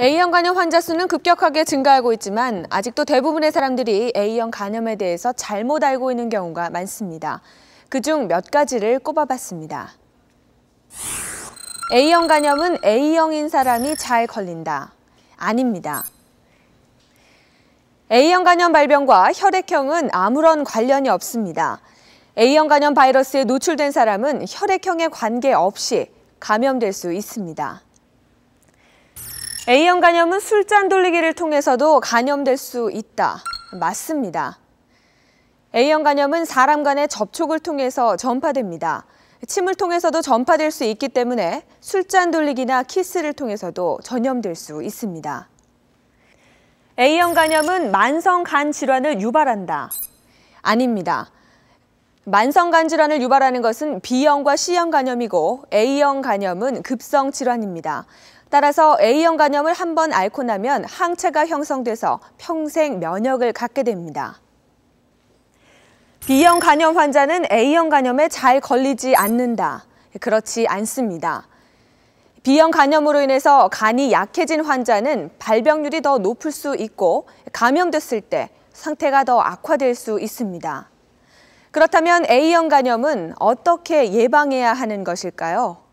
A형 간염 환자 수는 급격하게 증가하고 있지만 아직도 대부분의 사람들이 A형 간염에 대해서 잘못 알고 있는 경우가 많습니다. 그 중 몇 가지를 꼽아봤습니다. A형 간염은 A형인 사람이 잘 걸린다. 아닙니다. A형 간염 발병과 혈액형은 아무런 관련이 없습니다. A형 간염 바이러스에 노출된 사람은 혈액형에 관계없이 감염될 수 있습니다. A형 간염은 술잔 돌리기를 통해서도 간염될 수 있다. 맞습니다. A형 간염은 사람 간의 접촉을 통해서 전파됩니다. 침을 통해서도 전파될 수 있기 때문에 술잔 돌리기나 키스를 통해서도 전염될 수 있습니다. A형 간염은 만성 간 질환을 유발한다. 아닙니다. 만성 간 질환을 유발하는 것은 B형과 C형 간염이고 A형 간염은 급성 질환입니다. 따라서 A형 간염을 한번 앓고 나면 항체가 형성돼서 평생 면역을 갖게 됩니다. B형 간염 환자는 A형 간염에 잘 걸리지 않는다. 그렇지 않습니다. B형 간염으로 인해서 간이 약해진 환자는 발병률이 더 높을 수 있고 감염됐을 때 상태가 더 악화될 수 있습니다. 그렇다면 A형 간염은 어떻게 예방해야 하는 것일까요?